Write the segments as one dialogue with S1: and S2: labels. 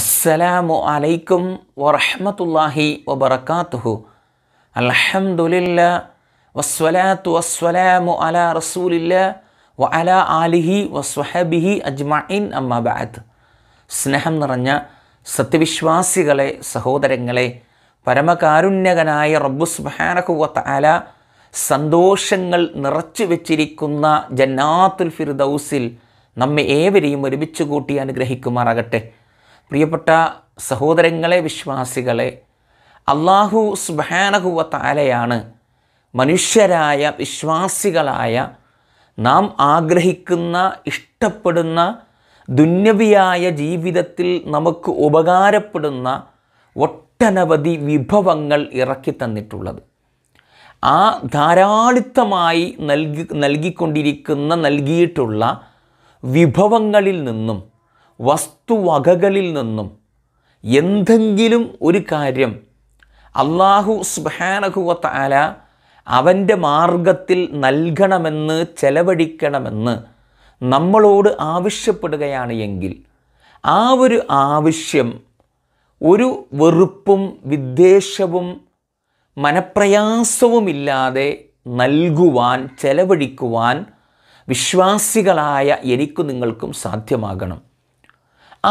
S1: അസ്സലാമു അലൈക്കും വറഹമത്തല്ലാഹി വബർക്കാത്തുഹു അൽഹംദുലില്ല വസ്വലാത്തു വസ്വലാമു അല റസൂലില്ല വ അല ആലിഹി വസ്വഹബിഹി അജ്മഇൻ അമ്മബാദ് സ്നേഹം നിറഞ്ഞ സത്യവിശ്വാസികളെ സഹോദരങ്ങളെ പരമകാരുണ്യകനായ റബ്ബുസ്ബാനഹുവത്ത് അല സന്തോഷങ്ങൾ നിറച്ചു വെച്ചിരിക്കുന്ന ജന്നാത്തുൽ ഫിർദൗസിൽ നമ്മെ ഏവരെയും ഒരുമിച്ച് കൂട്ടി അനുഗ്രഹിക്കുമാറാകട്ടെ പ്രിയപ്പെട്ട സഹോദരങ്ങളെ വിശ്വാസികളെ അള്ളാഹു സുബാനഹുവ താലയാണ് മനുഷ്യരായ വിശ്വാസികളായ നാം ആഗ്രഹിക്കുന്ന ഇഷ്ടപ്പെടുന്ന ദുന്യവിയായ ജീവിതത്തിൽ നമുക്ക് ഉപകാരപ്പെടുന്ന ഒട്ടനവധി വിഭവങ്ങൾ ഇറക്കി തന്നിട്ടുള്ളത് ആ ധാരാളിത്തമായി നൽകി നൽകിക്കൊണ്ടിരിക്കുന്ന നൽകിയിട്ടുള്ള വിഭവങ്ങളിൽ നിന്നും വസ്തുവകകളിൽ നിന്നും എന്തെങ്കിലും ഒരു കാര്യം അള്ളാഹു സുബാനഹുവത്ത ആല അവൻ്റെ മാർഗത്തിൽ നൽകണമെന്ന് ചെലവഴിക്കണമെന്ന് നമ്മളോട് ആവശ്യപ്പെടുകയാണ് എങ്കിൽ ആ ഒരു ആവശ്യം ഒരു വെറുപ്പും വിദ്വേഷവും മനപ്രയാസവുമില്ലാതെ നൽകുവാൻ ചെലവഴിക്കുവാൻ വിശ്വാസികളായ എനിക്കു നിങ്ങൾക്കും സാധ്യമാകണം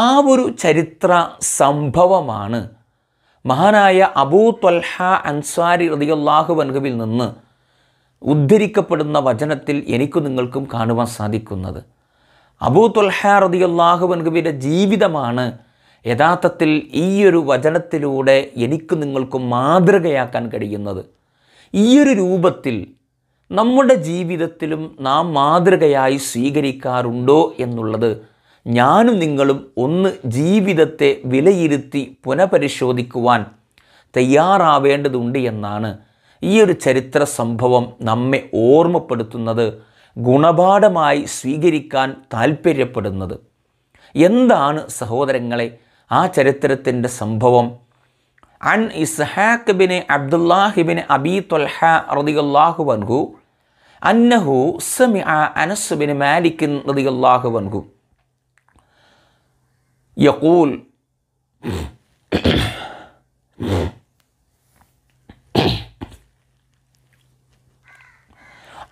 S1: ആ ഒരു ചരിത്ര സംഭവമാണ് മഹാനായ അബൂ അൻസാരി റതിയുല്ലാഹു വൻഹുവിൽ നിന്ന് ഉദ്ധരിക്കപ്പെടുന്ന വചനത്തിൽ എനിക്ക് നിങ്ങൾക്കും കാണുവാൻ സാധിക്കുന്നത് അബൂ ത്വൽഹ റതിയുല്ലാഹു വൻഹുവിൻ്റെ ജീവിതമാണ് യഥാർത്ഥത്തിൽ ഈ ഒരു വചനത്തിലൂടെ എനിക്ക് നിങ്ങൾക്കും മാതൃകയാക്കാൻ കഴിയുന്നത് ഈയൊരു രൂപത്തിൽ നമ്മുടെ ജീവിതത്തിലും നാം മാതൃകയായി സ്വീകരിക്കാറുണ്ടോ എന്നുള്ളത് ഞാനും നിങ്ങളും ഒന്ന് ജീവിതത്തെ വിലയിരുത്തി പുനഃപരിശോധിക്കുവാൻ തയ്യാറാവേണ്ടതുണ്ട് എന്നാണ് ഈ ഒരു ചരിത്ര സംഭവം നമ്മെ ഓർമ്മപ്പെടുത്തുന്നത് ഗുണപാഠമായി സ്വീകരിക്കാൻ താൽപ്പര്യപ്പെടുന്നത് എന്താണ് സഹോദരങ്ങളെ ആ ചരിത്രത്തിൻ്റെ സംഭവം അൻ ഇസ്ഹാഖ് ബിന് അബ്ദുല്ലാഹിബിന് അബി തൊൽഹ റതിയുല്ലാഹു വൻഹു അന്നഹു സമി അനസ് ബിന് മാലിക്കിൻ റതിയുല്ലാഹു വൻഹു يقول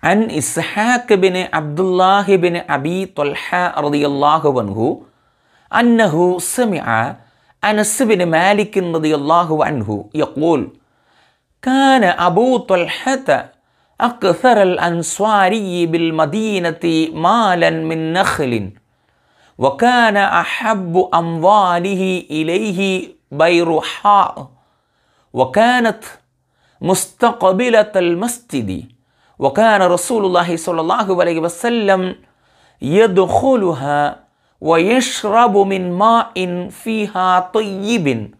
S1: عن إسحاق بن عبد الله بن أبي طلحة رضي الله عنه أنه سمع أنس بن مالك رضي الله عنه يقول كان أبو طلحة أكثر الأنصاري بالمدينة مالا من نخل وكان أحب أمواله إليه بيرحاء وكانت مستقبلة المسجد وكان رسول الله صلى الله عليه وسلم يدخلها ويشرب من ماء فيها طيب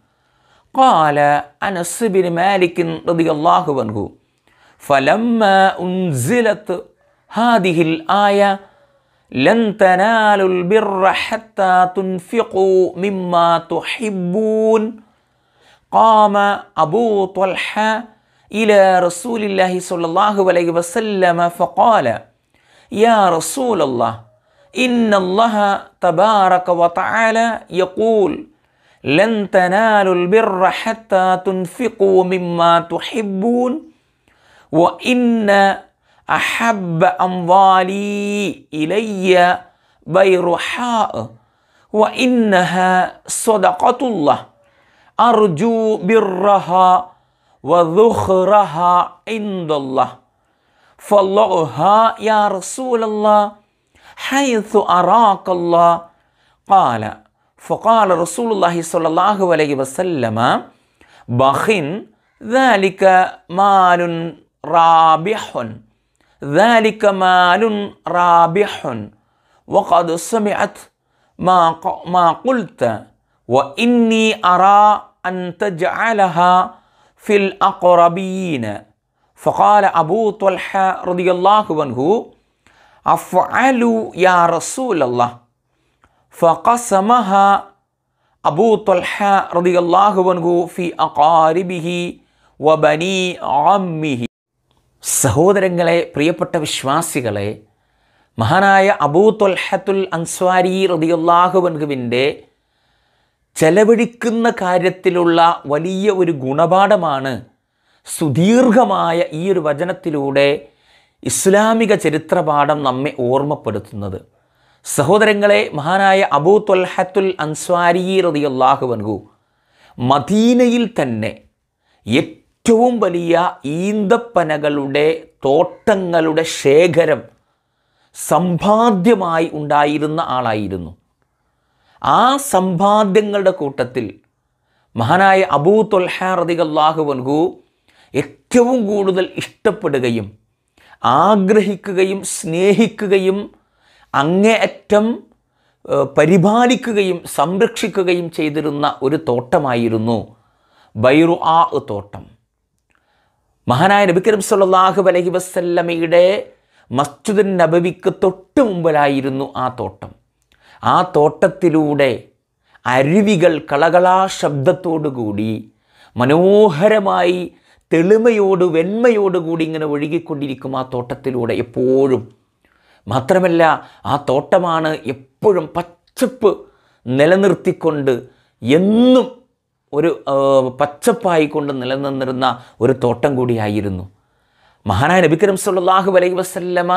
S1: قال أنس بن مالك رضي الله عنه فلما أنزلت هذه الآية لن تنالوا البر حتى تنفقوا مما تحبون قام أبو طلحة إلى رسول الله صلى الله عليه وسلم فقال يا رسول الله إن الله تبارك وتعالى يقول لن تنالوا البر حتى تنفقوا مما تحبون وإن أحب أنضالي إلي بيرحاء وإنها صدقة الله أرجو برها وذخرها عند الله فالله يا رسول الله حيث أراك الله قال فقال رسول الله صلى الله عليه وسلم بخن ذلك مال رابح ذلك مال رابح وقد سمعت ما ما قلت وإني أرى أن تجعلها في الأقربين فقال أبو طلحة رضي الله عنه أفعل يا رسول الله فقسمها أبو طلحة رضي الله عنه في أقاربه وبني عمه സഹോദരങ്ങളെ പ്രിയപ്പെട്ട വിശ്വാസികളെ മഹാനായ അബൂ തൊൽഹത്തുൽ അൻസ്വാരി റതിയുല്ലാഹുബൻഹുവിൻ്റെ ചെലവഴിക്കുന്ന കാര്യത്തിലുള്ള വലിയ ഒരു ഗുണപാഠമാണ് സുദീർഘമായ ഈ ഒരു വചനത്തിലൂടെ ഇസ്ലാമിക ചരിത്രപാഠം നമ്മെ ഓർമ്മപ്പെടുത്തുന്നത് സഹോദരങ്ങളെ മഹാനായ അബൂ തൊൽഹത്തുൽ അൻസ്വാരി റതിയുല്ലാഹുബൻഹു മദീനയിൽ തന്നെ ഏറ്റവും വലിയ ഈന്തപ്പനകളുടെ തോട്ടങ്ങളുടെ ശേഖരം സമ്പാദ്യമായി ഉണ്ടായിരുന്ന ആളായിരുന്നു ആ സമ്പാദ്യങ്ങളുടെ കൂട്ടത്തിൽ മഹാനായ അബൂ തൊൽഹ റതികല്ലാഹു വൻഹു ഏറ്റവും കൂടുതൽ ഇഷ്ടപ്പെടുകയും ആഗ്രഹിക്കുകയും സ്നേഹിക്കുകയും അങ്ങേയറ്റം പരിപാലിക്കുകയും സംരക്ഷിക്കുകയും ചെയ്തിരുന്ന ഒരു തോട്ടമായിരുന്നു ബൈറു ആ തോട്ടം മഹാനായ നബിക്കരം സല്ലാഹു അലഹി വസ്ല്ലമയുടെ മസ്ജിദുൻ നബവിക്ക് തൊട്ട് മുമ്പിലായിരുന്നു ആ തോട്ടം ആ തോട്ടത്തിലൂടെ അരുവികൾ കളകളാ ശബ്ദത്തോടുകൂടി മനോഹരമായി തെളിമയോട് വെന്മയോടുകൂടി ഇങ്ങനെ ഒഴുകിക്കൊണ്ടിരിക്കും ആ തോട്ടത്തിലൂടെ എപ്പോഴും മാത്രമല്ല ആ തോട്ടമാണ് എപ്പോഴും പച്ചപ്പ് നിലനിർത്തിക്കൊണ്ട് എന്നും ഒരു പച്ചപ്പായി കൊണ്ട് നിലനിന്നിരുന്ന ഒരു തോട്ടം കൂടിയായിരുന്നു മഹാനായ കരം സല്ലാഹു വലൈ വസല്ലമ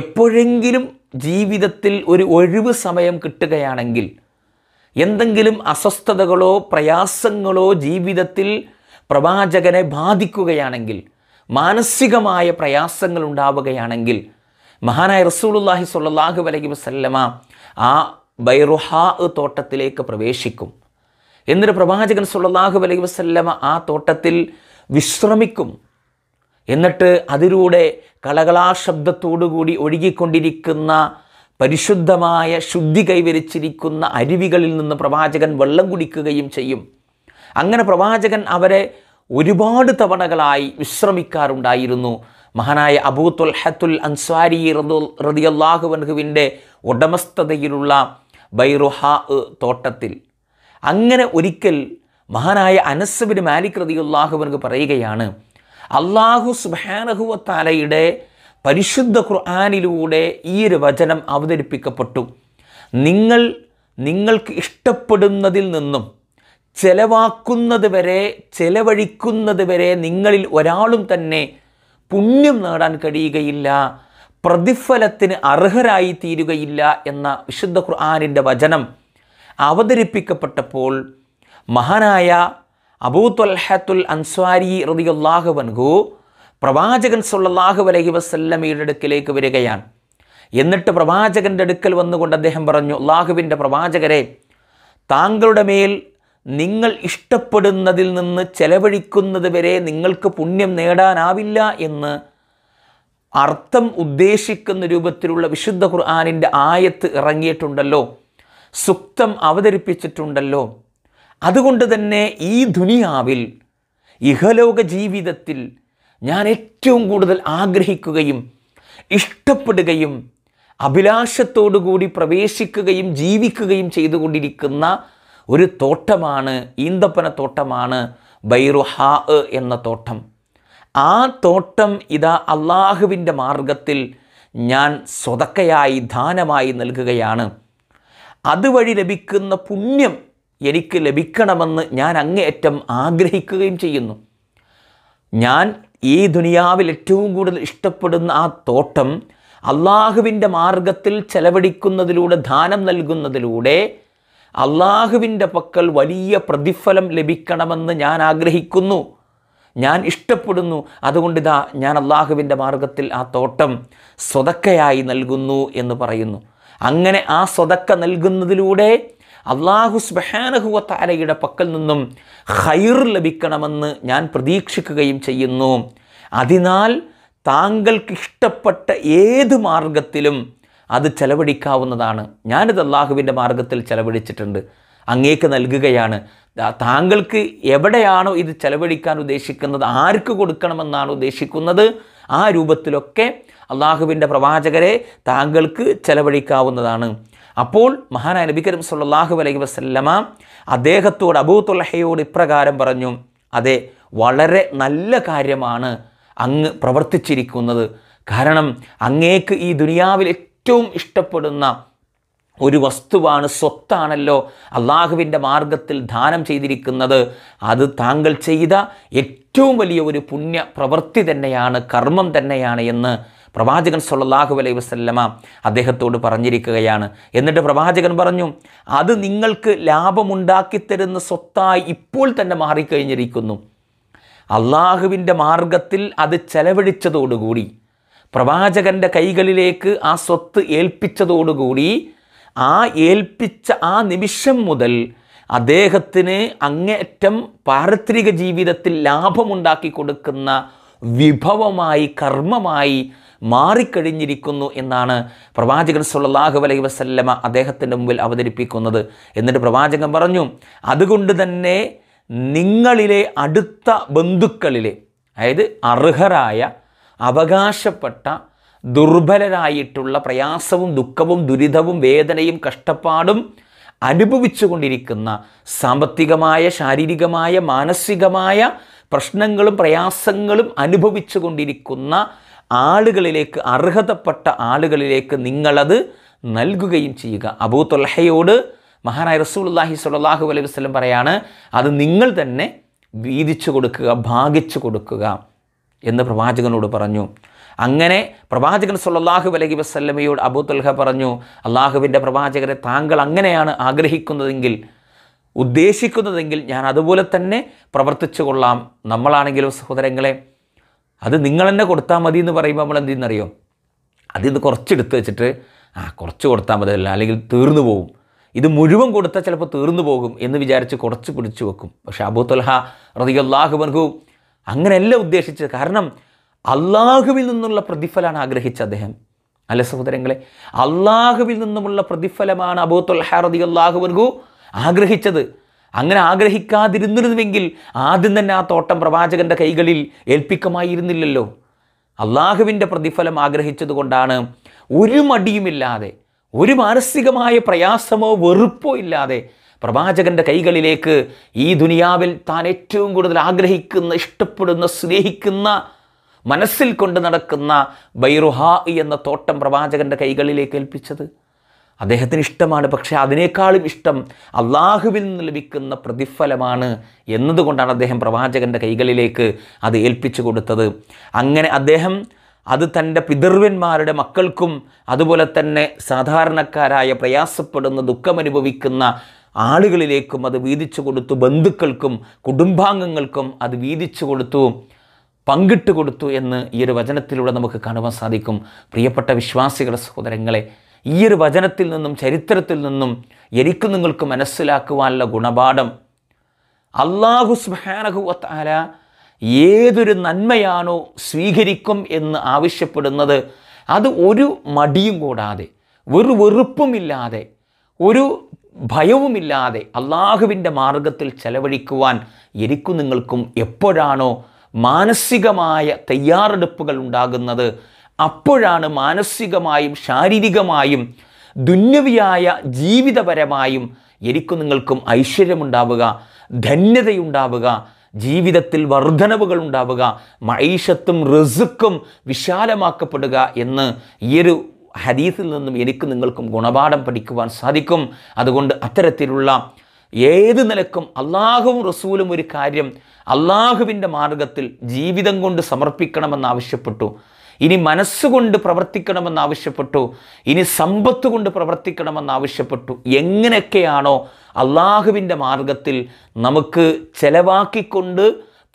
S1: എപ്പോഴെങ്കിലും ജീവിതത്തിൽ ഒരു ഒഴിവ് സമയം കിട്ടുകയാണെങ്കിൽ എന്തെങ്കിലും അസ്വസ്ഥതകളോ പ്രയാസങ്ങളോ ജീവിതത്തിൽ പ്രവാചകനെ ബാധിക്കുകയാണെങ്കിൽ മാനസികമായ പ്രയാസങ്ങൾ ഉണ്ടാവുകയാണെങ്കിൽ മഹാനായ റസൂലുല്ലാഹി സൊല്ലാഹു അലൈഹി വസല്ലമ ആ ബൈറുഹാ തോട്ടത്തിലേക്ക് പ്രവേശിക്കും എന്നിട്ട് പ്രവാചകൻ സുള്ളാഹു അലൈഹി വസ്ല്ലമ ആ തോട്ടത്തിൽ വിശ്രമിക്കും എന്നിട്ട് അതിലൂടെ കളകളാശബ്ദത്തോടുകൂടി ഒഴുകിക്കൊണ്ടിരിക്കുന്ന പരിശുദ്ധമായ ശുദ്ധി കൈവരിച്ചിരിക്കുന്ന അരുവികളിൽ നിന്ന് പ്രവാചകൻ വെള്ളം കുടിക്കുകയും ചെയ്യും അങ്ങനെ പ്രവാചകൻ അവരെ ഒരുപാട് തവണകളായി വിശ്രമിക്കാറുണ്ടായിരുന്നു മഹാനായ അബൂ തുൽഹത്തുൽ അൻസാരി വൻഹുവിൻ്റെ ഉടമസ്ഥതയിലുള്ള ബൈറുഹ തോട്ടത്തിൽ അങ്ങനെ ഒരിക്കൽ മഹാനായ അനസബിന് മാലിക് റതി അള്ളാഹുബനക്ക് പറയുകയാണ് അള്ളാഹു സുബാനഹുവത്താലയുടെ പരിശുദ്ധ ഖുർആാനിലൂടെ ഈ ഒരു വചനം അവതരിപ്പിക്കപ്പെട്ടു നിങ്ങൾ നിങ്ങൾക്ക് ഇഷ്ടപ്പെടുന്നതിൽ നിന്നും ചെലവാക്കുന്നത് വരെ ചെലവഴിക്കുന്നത് വരെ നിങ്ങളിൽ ഒരാളും തന്നെ പുണ്യം നേടാൻ കഴിയുകയില്ല പ്രതിഫലത്തിന് അർഹരായി തീരുകയില്ല എന്ന വിശുദ്ധ ഖുർആാനിൻ്റെ വചനം അവതരിപ്പിക്കപ്പെട്ടപ്പോൾ മഹാനായ അബൂത്വൽഹത്തുൽ അൻസ്വാരി റതിയുല്ലാഹു വൻഹു പ്രവാചകൻ സുല്ലാഹു അലൈഹി വസല്ലമയുടെ അടുക്കിലേക്ക് വരികയാണ് എന്നിട്ട് പ്രവാചകൻ്റെ അടുക്കൽ വന്നുകൊണ്ട് അദ്ദേഹം പറഞ്ഞു അള്ളാഹുവിൻ്റെ പ്രവാചകരെ താങ്കളുടെ മേൽ നിങ്ങൾ ഇഷ്ടപ്പെടുന്നതിൽ നിന്ന് ചെലവഴിക്കുന്നത് വരെ നിങ്ങൾക്ക് പുണ്യം നേടാനാവില്ല എന്ന് അർത്ഥം ഉദ്ദേശിക്കുന്ന രൂപത്തിലുള്ള വിശുദ്ധ ഖുർആാനിൻ്റെ ആയത്ത് ഇറങ്ങിയിട്ടുണ്ടല്ലോ സുക്തം അവതരിപ്പിച്ചിട്ടുണ്ടല്ലോ അതുകൊണ്ട് തന്നെ ഈ ദുനിയാവിൽ ഇഹലോക ജീവിതത്തിൽ ഞാൻ ഏറ്റവും കൂടുതൽ ആഗ്രഹിക്കുകയും ഇഷ്ടപ്പെടുകയും അഭിലാഷത്തോടുകൂടി പ്രവേശിക്കുകയും ജീവിക്കുകയും ചെയ്തുകൊണ്ടിരിക്കുന്ന ഒരു തോട്ടമാണ് ഈന്തപ്പന തോട്ടമാണ് ബൈറുഹാ എന്ന തോട്ടം ആ തോട്ടം ഇതാ അള്ളാഹുവിൻ്റെ മാർഗത്തിൽ ഞാൻ സ്വതക്കയായി ദാനമായി നൽകുകയാണ് അതുവഴി ലഭിക്കുന്ന പുണ്യം എനിക്ക് ലഭിക്കണമെന്ന് ഞാൻ അങ്ങേയറ്റം ആഗ്രഹിക്കുകയും ചെയ്യുന്നു ഞാൻ ഈ ദുനിയാവിൽ ഏറ്റവും കൂടുതൽ ഇഷ്ടപ്പെടുന്ന ആ തോട്ടം അള്ളാഹുവിൻ്റെ മാർഗത്തിൽ ചെലവഴിക്കുന്നതിലൂടെ ദാനം നൽകുന്നതിലൂടെ അള്ളാഹുവിൻ്റെ പക്കൽ വലിയ പ്രതിഫലം ലഭിക്കണമെന്ന് ഞാൻ ആഗ്രഹിക്കുന്നു ഞാൻ ഇഷ്ടപ്പെടുന്നു അതുകൊണ്ട് ഞാൻ അള്ളാഹുവിൻ്റെ മാർഗത്തിൽ ആ തോട്ടം സ്വതക്കയായി നൽകുന്നു എന്ന് പറയുന്നു അങ്ങനെ ആ സ്വതക്ക നൽകുന്നതിലൂടെ അള്ളാഹു സുബാനഹുവത്താരയുടെ പക്കൽ നിന്നും ഹൈർ ലഭിക്കണമെന്ന് ഞാൻ പ്രതീക്ഷിക്കുകയും ചെയ്യുന്നു അതിനാൽ താങ്കൾക്ക് ഇഷ്ടപ്പെട്ട ഏത് മാർഗത്തിലും അത് ചെലവഴിക്കാവുന്നതാണ് ഞാനിത് അള്ളാഹുവിൻ്റെ മാർഗത്തിൽ ചെലവഴിച്ചിട്ടുണ്ട് അങ്ങേക്ക് നൽകുകയാണ് താങ്കൾക്ക് എവിടെയാണോ ഇത് ചെലവഴിക്കാൻ ഉദ്ദേശിക്കുന്നത് ആർക്ക് കൊടുക്കണമെന്നാണ് ഉദ്ദേശിക്കുന്നത് ആ രൂപത്തിലൊക്കെ അള്ളാഹുവിൻ്റെ പ്രവാചകരെ താങ്കൾക്ക് ചെലവഴിക്കാവുന്നതാണ് അപ്പോൾ മഹാനായ നബി കരീം സല്ലാഹു അലൈഹി വസ്ല്ലമ അദ്ദേഹത്തോട് അബൂത്തുല്ലഹയോട് ഇപ്രകാരം പറഞ്ഞു അതെ വളരെ നല്ല കാര്യമാണ് അങ്ങ് പ്രവർത്തിച്ചിരിക്കുന്നത് കാരണം അങ്ങേക്ക് ഈ ദുനിയാവിൽ ഏറ്റവും ഇഷ്ടപ്പെടുന്ന ഒരു വസ്തുവാണ് സ്വത്താണല്ലോ അള്ളാഹുവിൻ്റെ മാർഗത്തിൽ ദാനം ചെയ്തിരിക്കുന്നത് അത് താങ്കൾ ചെയ്ത ഏറ്റവും വലിയ ഒരു പുണ്യ പ്രവൃത്തി തന്നെയാണ് കർമ്മം തന്നെയാണ് എന്ന് പ്രവാചകൻ സൊല്ലാഹു അലൈ വസ്ല്ലമ അദ്ദേഹത്തോട് പറഞ്ഞിരിക്കുകയാണ് എന്നിട്ട് പ്രവാചകൻ പറഞ്ഞു അത് നിങ്ങൾക്ക് ലാഭമുണ്ടാക്കി തരുന്ന സ്വത്തായി ഇപ്പോൾ തന്നെ മാറിക്കഴിഞ്ഞിരിക്കുന്നു അള്ളാഹുവിൻ്റെ മാർഗത്തിൽ അത് ചെലവഴിച്ചതോടുകൂടി പ്രവാചകൻ്റെ കൈകളിലേക്ക് ആ സ്വത്ത് ഏൽപ്പിച്ചതോടുകൂടി ആ ഏൽപ്പിച്ച ആ നിമിഷം മുതൽ അദ്ദേഹത്തിന് അങ്ങേറ്റം പാരത്രിക ജീവിതത്തിൽ ലാഭമുണ്ടാക്കി കൊടുക്കുന്ന വിഭവമായി കർമ്മമായി മാറിക്കഴിഞ്ഞിരിക്കുന്നു എന്നാണ് പ്രവാചകൻ സുല്ലാഹു അലൈഹി വസല്ലമ അദ്ദേഹത്തിൻ്റെ മുമ്പിൽ അവതരിപ്പിക്കുന്നത് എന്നിട്ട് പ്രവാചകൻ പറഞ്ഞു അതുകൊണ്ട് തന്നെ നിങ്ങളിലെ അടുത്ത ബന്ധുക്കളിലെ അതായത് അർഹരായ അവകാശപ്പെട്ട ദുർബലരായിട്ടുള്ള പ്രയാസവും ദുഃഖവും ദുരിതവും വേദനയും കഷ്ടപ്പാടും അനുഭവിച്ചുകൊണ്ടിരിക്കുന്ന സാമ്പത്തികമായ ശാരീരികമായ മാനസികമായ പ്രശ്നങ്ങളും പ്രയാസങ്ങളും അനുഭവിച്ചുകൊണ്ടിരിക്കുന്ന ആളുകളിലേക്ക് അർഹതപ്പെട്ട ആളുകളിലേക്ക് നിങ്ങളത് നൽകുകയും ചെയ്യുക അബൂ തൊൽഹയോട് മഹാനായ റസൂൽല്ലാഹി സ്വല്ലാഹു അലൈഹി വസ്ലം പറയാണ് അത് നിങ്ങൾ തന്നെ വീതിച്ചു കൊടുക്കുക ഭാഗിച്ചു കൊടുക്കുക എന്ന് പ്രവാചകനോട് പറഞ്ഞു അങ്ങനെ പ്രവാചകൻ സുല്ലാഹു അലഹി വസ്ല്ലമയോട് അബൂ പറഞ്ഞു അള്ളാഹുവിൻ്റെ പ്രവാചകരെ താങ്കൾ അങ്ങനെയാണ് ആഗ്രഹിക്കുന്നതെങ്കിൽ ഉദ്ദേശിക്കുന്നതെങ്കിൽ ഞാൻ അതുപോലെ തന്നെ പ്രവർത്തിച്ചു കൊള്ളാം നമ്മളാണെങ്കിലും സഹോദരങ്ങളെ അത് നിങ്ങൾ തന്നെ കൊടുത്താൽ മതി എന്ന് പറയുമ്പോൾ നമ്മൾ എന്ത് ചെയ്യുന്നറിയോ അതിൽ നിന്ന് കുറച്ചെടുത്ത് വെച്ചിട്ട് ആ കുറച്ച് കൊടുത്താൽ മതിയല്ല അല്ലെങ്കിൽ തീർന്നു പോകും ഇത് മുഴുവൻ കൊടുത്താൽ ചിലപ്പോൾ തീർന്നു പോകും എന്ന് വിചാരിച്ച് കുറച്ച് പിടിച്ചു വെക്കും പക്ഷെ അബൂ തൊലഹ റതിയല്ലാഹു ബൻഹു അങ്ങനെയല്ല ഉദ്ദേശിച്ചത് കാരണം അള്ളാഹുവിൽ നിന്നുള്ള പ്രതിഫലമാണ് ആഗ്രഹിച്ച അദ്ദേഹം അല്ല സഹോദരങ്ങളെ അള്ളാഹുവിൽ നിന്നുമുള്ള പ്രതിഫലമാണ് അബൂ തൊലഹ റതിയല്ലാഹു ബൻഹു ആഗ്രഹിച്ചത് അങ്ങനെ ആഗ്രഹിക്കാതിരുന്നിരുന്നുവെങ്കിൽ ആദ്യം തന്നെ ആ തോട്ടം പ്രവാചകൻ്റെ കൈകളിൽ ഏൽപ്പിക്കുമായിരുന്നില്ലല്ലോ അള്ളാഹുവിൻ്റെ പ്രതിഫലം ആഗ്രഹിച്ചതുകൊണ്ടാണ് ഒരു മടിയുമില്ലാതെ ഒരു മാനസികമായ പ്രയാസമോ വെറുപ്പോ ഇല്ലാതെ പ്രവാചകൻ്റെ കൈകളിലേക്ക് ഈ ദുനിയാവിൽ താൻ ഏറ്റവും കൂടുതൽ ആഗ്രഹിക്കുന്ന ഇഷ്ടപ്പെടുന്ന സ്നേഹിക്കുന്ന മനസ്സിൽ കൊണ്ട് നടക്കുന്ന ബൈറുഹാ എന്ന തോട്ടം പ്രവാചകൻ്റെ കൈകളിലേക്ക് ഏൽപ്പിച്ചത് അദ്ദേഹത്തിന് ഇഷ്ടമാണ് പക്ഷേ അതിനേക്കാളും ഇഷ്ടം അള്ളാഹുവിൽ നിന്ന് ലഭിക്കുന്ന പ്രതിഫലമാണ് എന്നതുകൊണ്ടാണ് അദ്ദേഹം പ്രവാചകൻ്റെ കൈകളിലേക്ക് അത് ഏൽപ്പിച്ചു കൊടുത്തത് അങ്ങനെ അദ്ദേഹം അത് തൻ്റെ പിതൃവന്മാരുടെ മക്കൾക്കും അതുപോലെ തന്നെ സാധാരണക്കാരായ പ്രയാസപ്പെടുന്ന ദുഃഖമനുഭവിക്കുന്ന ആളുകളിലേക്കും അത് വീതിച്ചു കൊടുത്തു ബന്ധുക്കൾക്കും കുടുംബാംഗങ്ങൾക്കും അത് വീതിച്ചു കൊടുത്തു പങ്കിട്ട് കൊടുത്തു എന്ന് ഈ ഒരു വചനത്തിലൂടെ നമുക്ക് കാണുവാൻ സാധിക്കും പ്രിയപ്പെട്ട വിശ്വാസികളുടെ സഹോദരങ്ങളെ ഈ ഒരു വചനത്തിൽ നിന്നും ചരിത്രത്തിൽ നിന്നും എനിക്ക് നിങ്ങൾക്ക് മനസ്സിലാക്കുവാനുള്ള ഗുണപാഠം അള്ളാഹു സ്മഹാനഹുവത്താല ഏതൊരു നന്മയാണോ സ്വീകരിക്കും എന്ന് ആവശ്യപ്പെടുന്നത് അത് ഒരു മടിയും കൂടാതെ ഒരു വെറുപ്പുമില്ലാതെ ഒരു ഭയവുമില്ലാതെ അള്ളാഹുവിൻ്റെ മാർഗത്തിൽ ചെലവഴിക്കുവാൻ എനിക്കും നിങ്ങൾക്കും എപ്പോഴാണോ മാനസികമായ തയ്യാറെടുപ്പുകൾ ഉണ്ടാകുന്നത് അപ്പോഴാണ് മാനസികമായും ശാരീരികമായും ദുന്യവിയായ ജീവിതപരമായും എനിക്കും നിങ്ങൾക്കും ഐശ്വര്യമുണ്ടാവുക ധന്യതയുണ്ടാവുക ജീവിതത്തിൽ വർധനവുകൾ ഉണ്ടാവുക മൈഷത്തും റിസുക്കും വിശാലമാക്കപ്പെടുക എന്ന് ഈ ഒരു ഹദീസിൽ നിന്നും എനിക്ക് നിങ്ങൾക്കും ഗുണപാഠം പഠിക്കുവാൻ സാധിക്കും അതുകൊണ്ട് അത്തരത്തിലുള്ള ഏത് നിലക്കും അള്ളാഹുവും റസൂലും ഒരു കാര്യം അള്ളാഹുവിൻ്റെ മാർഗത്തിൽ ജീവിതം കൊണ്ട് സമർപ്പിക്കണമെന്നാവശ്യപ്പെട്ടു ഇനി മനസ്സുകൊണ്ട് പ്രവർത്തിക്കണമെന്നാവശ്യപ്പെട്ടു ഇനി സമ്പത്ത് കൊണ്ട് പ്രവർത്തിക്കണമെന്നാവശ്യപ്പെട്ടു എങ്ങനെയൊക്കെയാണോ അള്ളാഹുവിൻ്റെ മാർഗത്തിൽ നമുക്ക് ചെലവാക്കിക്കൊണ്ട്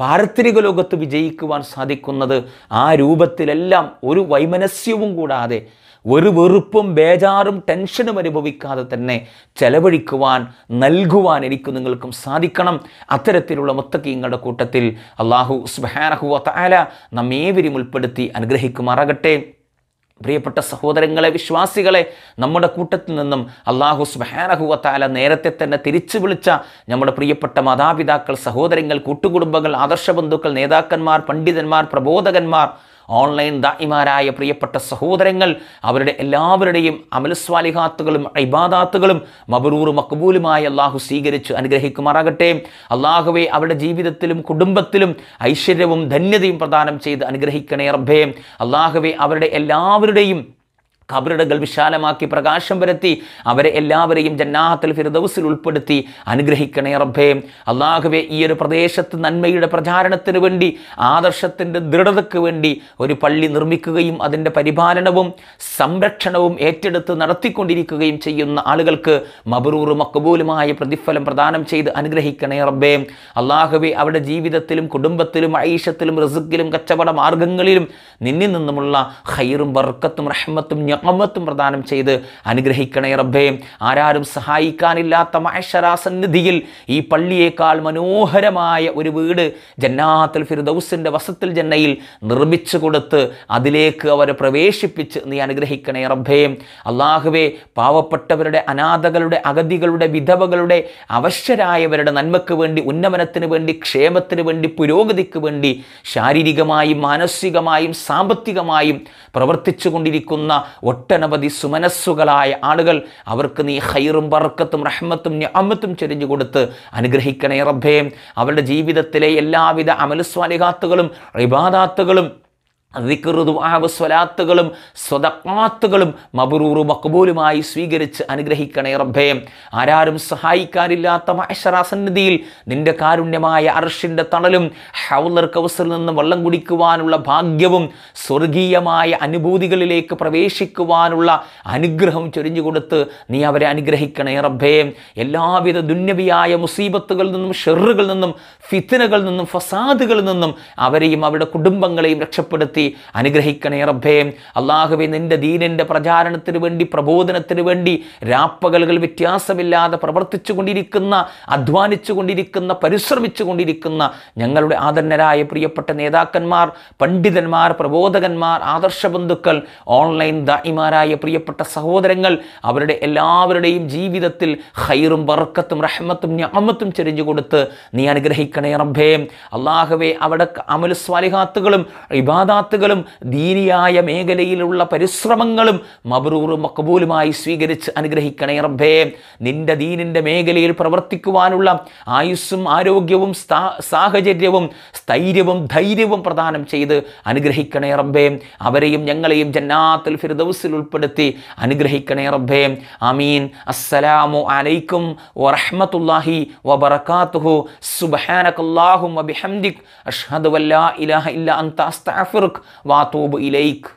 S1: പാരത്രിക ലോകത്ത് വിജയിക്കുവാൻ സാധിക്കുന്നത് ആ രൂപത്തിലെല്ലാം ഒരു വൈമനസ്യവും കൂടാതെ ഒരു വെറുപ്പും ബേജാറും ടെൻഷനും അനുഭവിക്കാതെ തന്നെ ചെലവഴിക്കുവാൻ നൽകുവാൻ എനിക്ക് നിങ്ങൾക്കും സാധിക്കണം അത്തരത്തിലുള്ള മുത്തക്കീങ്ങളുടെ കൂട്ടത്തിൽ അള്ളാഹു സുബാനഹുവ താല നമ്മേവരും ഉൾപ്പെടുത്തി അനുഗ്രഹിക്കുമാറാകട്ടെ പ്രിയപ്പെട്ട സഹോദരങ്ങളെ വിശ്വാസികളെ നമ്മുടെ കൂട്ടത്തിൽ നിന്നും അള്ളാഹു സുബാനഹുവത്താല നേരത്തെ തന്നെ തിരിച്ചു വിളിച്ച നമ്മുടെ പ്രിയപ്പെട്ട മാതാപിതാക്കൾ സഹോദരങ്ങൾ കൂട്ടുകുടുംബങ്ങൾ ആദർശബന്ധുക്കൾ നേതാക്കന്മാർ പണ്ഡിതന്മാർ പ്രബോധകന്മാർ ഓൺലൈൻ ദായിമാരായ പ്രിയപ്പെട്ട സഹോദരങ്ങൾ അവരുടെ എല്ലാവരുടെയും അമലസ്വാലിഹാത്തുകളും ഇബാദാത്തുകളും മബറൂറും മക്ബൂലുമായി അള്ളാഹു സ്വീകരിച്ച് അനുഗ്രഹിക്കുമാറാകട്ടെ അള്ളാഹുവെ അവരുടെ ജീവിതത്തിലും കുടുംബത്തിലും ഐശ്വര്യവും ധന്യതയും പ്രദാനം ചെയ്ത് അനുഗ്രഹിക്കണേ റബ്ബേ അള്ളാഹുവെ അവരുടെ എല്ലാവരുടെയും ഖബറിടകൾ വിശാലമാക്കി പ്രകാശം പരത്തി അവരെ എല്ലാവരെയും ജന്നാഹത്തിൽ ഫിർദൗസിൽ ഉൾപ്പെടുത്തി അനുഗ്രഹിക്കണേ റബ്ബേ അള്ളാഹുവെ ഈ ഒരു പ്രദേശത്ത് നന്മയുടെ പ്രചാരണത്തിന് വേണ്ടി ആദർശത്തിൻ്റെ ദൃഢതയ്ക്ക് വേണ്ടി ഒരു പള്ളി നിർമ്മിക്കുകയും അതിൻ്റെ പരിപാലനവും സംരക്ഷണവും ഏറ്റെടുത്ത് നടത്തിക്കൊണ്ടിരിക്കുകയും ചെയ്യുന്ന ആളുകൾക്ക് മബറൂറും മക്കബൂലുമായ പ്രതിഫലം പ്രദാനം ചെയ്ത് അനുഗ്രഹിക്കണേ റബ്ബേ അള്ളാഹുവെ അവരുടെ ജീവിതത്തിലും കുടുംബത്തിലും ഐഷത്തിലും റിസുക്കിലും കച്ചവട മാർഗങ്ങളിലും നിന്നിൽ നിന്നുമുള്ള ഹൈറും ബർക്കത്തും റഹ്മത്തും റഹ്മത്തും പ്രദാനം ചെയ്ത് അനുഗ്രഹിക്കണേ റബ്ബേ ആരാരും സഹായിക്കാനില്ലാത്ത സന്നിധിയിൽ ഈ പള്ളിയേക്കാൾ മനോഹരമായ ഒരു വീട് ജന്നാത്തുൽ ഫിർദൌസിൻ്റെ വസത്തിൽ ജന്നയിൽ നിർമ്മിച്ചു കൊടുത്ത് അതിലേക്ക് അവരെ പ്രവേശിപ്പിച്ച് നീ അനുഗ്രഹിക്കണേ റബ്ബേ അല്ലാഹുവേ പാവപ്പെട്ടവരുടെ അനാഥകളുടെ അഗതികളുടെ വിധവകളുടെ അവശ്യരായവരുടെ നന്മയ്ക്ക് വേണ്ടി ഉന്നമനത്തിന് വേണ്ടി ക്ഷേമത്തിന് വേണ്ടി പുരോഗതിക്ക് വേണ്ടി ശാരീരികമായും മാനസികമായും സാമ്പത്തികമായും പ്രവർത്തിച്ചു കൊണ്ടിരിക്കുന്ന ഒട്ടനവധി സുമനസ്സുകളായ ആളുകൾ അവർക്ക് നീ ഹൈറും പറക്കത്തും റഹ്മത്തും ഞാമത്തും ചെരിഞ്ഞു കൊടുത്ത് അനുഗ്രഹിക്കണേ റബ്ബേ അവരുടെ ജീവിതത്തിലെ എല്ലാവിധ അമലസ്വാലികാത്തുകളും റിബാദാത്തുകളും ദിക്കറുതും ആവസ്വലാത്തുകളും സ്വതക്കാത്തുകളും മബറൂറും മക്ബൂലുമായി സ്വീകരിച്ച് അനുഗ്രഹിക്കണേ റബ്ബേ ആരാരും സഹായിക്കാനില്ലാത്ത മഹശരാസന്നിധിയിൽ നിന്റെ കാരുണ്യമായ അർഷിൻ്റെ തണലും ഹൗലർ കൗസറിൽ നിന്ന് വെള്ളം കുടിക്കുവാനുള്ള ഭാഗ്യവും സ്വർഗീയമായ അനുഭൂതികളിലേക്ക് പ്രവേശിക്കുവാനുള്ള അനുഗ്രഹം ചൊരിഞ്ഞു കൊടുത്ത് നീ അവരെ അനുഗ്രഹിക്കണേ റബ്ബേ എല്ലാവിധ ദുന്യവിയായ മുസീബത്തുകളിൽ നിന്നും ഷെറുകളിൽ നിന്നും ഫിത്തിനകളിൽ നിന്നും ഫസാദുകളിൽ നിന്നും അവരെയും അവരുടെ കുടുംബങ്ങളെയും രക്ഷപ്പെടുത്തി നടത്തി അനുഗ്രഹിക്കണേ റബ്ബേ അള്ളാഹുബെ നിന്റെ ദീനിൻ്റെ പ്രചാരണത്തിന് വേണ്ടി പ്രബോധനത്തിന് വേണ്ടി രാപ്പകലുകൾ വ്യത്യാസമില്ലാതെ പ്രവർത്തിച്ചു കൊണ്ടിരിക്കുന്ന അധ്വാനിച്ചു കൊണ്ടിരിക്കുന്ന പരിശ്രമിച്ചു കൊണ്ടിരിക്കുന്ന ഞങ്ങളുടെ ആദരണരായ പ്രിയപ്പെട്ട നേതാക്കന്മാർ പണ്ഡിതന്മാർ പ്രബോധകന്മാർ ബന്ധുക്കൾ ഓൺലൈൻ ദായിമാരായ പ്രിയപ്പെട്ട സഹോദരങ്ങൾ അവരുടെ എല്ലാവരുടെയും ജീവിതത്തിൽ ഹൈറും ബർക്കത്തും റഹ്മത്തും ഞാമത്തും ചെരിഞ്ഞു കൊടുത്ത് നീ അനുഗ്രഹിക്കണേ റബ്ബേ അള്ളാഹുവെ അവിടെ അമൽ സ്വാലിഹാത്തുകളും ഇബാദാത്ത് ദാവത്തുകളും ദീനിയായ മേഖലയിലുള്ള പരിശ്രമങ്ങളും മബ്രൂറും മക്കബൂലുമായി സ്വീകരിച്ച് അനുഗ്രഹിക്കണേ റബ്ബേ നിന്റെ ദീനിൻ്റെ മേഖലയിൽ പ്രവർത്തിക്കുവാനുള്ള ആയുസ്സും ആരോഗ്യവും സാഹചര്യവും സ്ഥൈര്യവും ധൈര്യവും പ്രദാനം ചെയ്ത് അനുഗ്രഹിക്കണേ റബ്ബേ അവരെയും ഞങ്ങളെയും ജന്നാത്തുൽ ഫിർദൗസിൽ ഉൾപ്പെടുത്തി അനുഗ്രഹിക്കണേ റബ്ബേ അമീൻ അസ്സലാമു അലൈക്കും വറഹ്മത്തുള്ളാഹി വബറകാതുഹു സുബ്ഹാനകല്ലാഹുമ്മ ബിഹംദിക് അഷ്ഹദു അല്ലാ ഇലാഹ ഇല്ല അൻത അസ്തഗ്ഫിറുക വാത്തൂബ് ഇലൈക്ക്